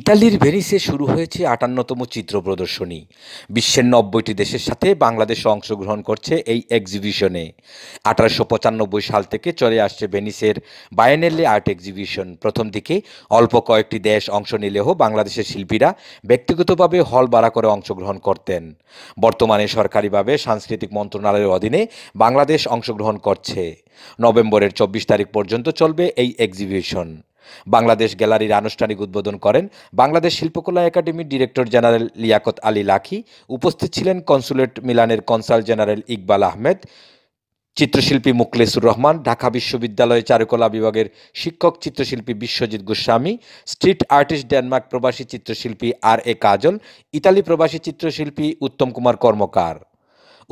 ইতালির ভেনিসে শুরু হয়েছে আটান্নতম চিত্র প্রদর্শনী বিশ্বের নব্বইটি দেশের সাথে বাংলাদেশ অংশগ্রহণ করছে এই এক্সিবিশনে আঠারোশো পঁচানব্বই সাল থেকে চলে আসছে ভেনিসের বায়ানেল্লে আর্ট এক্সিবিশন প্রথম দিকে অল্প কয়েকটি দেশ অংশ নিলেও বাংলাদেশের শিল্পীরা ব্যক্তিগতভাবে হল ভাড়া করে অংশগ্রহণ করতেন বর্তমানে সরকারিভাবে সাংস্কৃতিক মন্ত্রণালয়ের অধীনে বাংলাদেশ অংশগ্রহণ করছে নভেম্বরের চব্বিশ তারিখ পর্যন্ত চলবে এই এক্সিবিশন বাংলাদেশ গ্যালারির আনুষ্ঠানিক উদ্বোধন করেন বাংলাদেশ শিল্পকলা একাডেমির ডিরেক্টর জেনারেল লিয়াকত আলী লাখি উপস্থিত ছিলেন কনসুলেট মিলানের কনসাল জেনারেল ইকবাল আহমেদ চিত্রশিল্পী মুকলেসুর রহমান ঢাকা বিশ্ববিদ্যালয়ে চারুকলা বিভাগের শিক্ষক চিত্রশিল্পী Biswajit Goswami street artist Denmark প্রবাসী চিত্রশিল্পী আর এ কাজল ইতালি প্রবাসী চিত্রশিল্পী উত্তম কুমার কর্মকার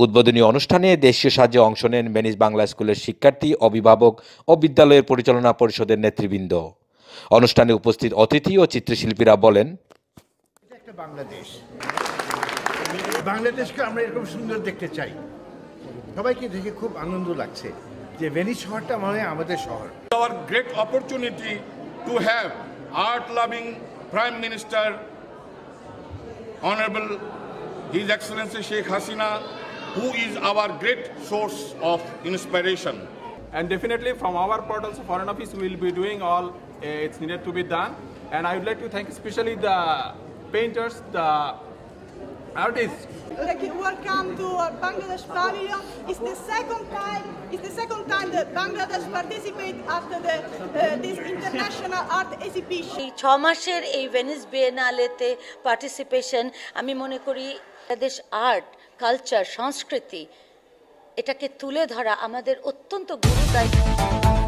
উদ্বোধনী অনুষ্ঠানে দেশীয় সাহায্যে অংশ নেন মেনিস বাংলা স্কুলের শিক্ষার্থী অভিভাবক ও বিদ্যালয়ের পরিচালনা পরিষদের নেতৃবৃন্দ অনুষ্ঠানে উপস্থিত অতিথি ও চিত্রশিল্পীরা বলেন বাংলাদেশ বাংলাদেশকে আমরা এরকম সুন্দর দেখতে চাই সবাইকে দেখে খুব আনন্দ লাগছে যে ভেনিস শহরটা মানে আমাদের শহর our great opportunity to have art loving prime minister honorable his excellency Sheikh Hasina who is our great source of inspiration And definitely from our part also Foreign Office will be doing all uh, it's needed to be done. And I would like to thank especially the painters, the artists. Like welcome to our Bangladesh pavilion. It's the second time. It's the second time that Bangladesh participates after the, uh, this international art exhibition. এই ছ মাসের এই Venice বিয়েনালেতে participation আমি মনে করি Bangladesh art, culture, Sanskriti. এটাকে তুলে ধরা আমাদের অত্যন্ত গুরু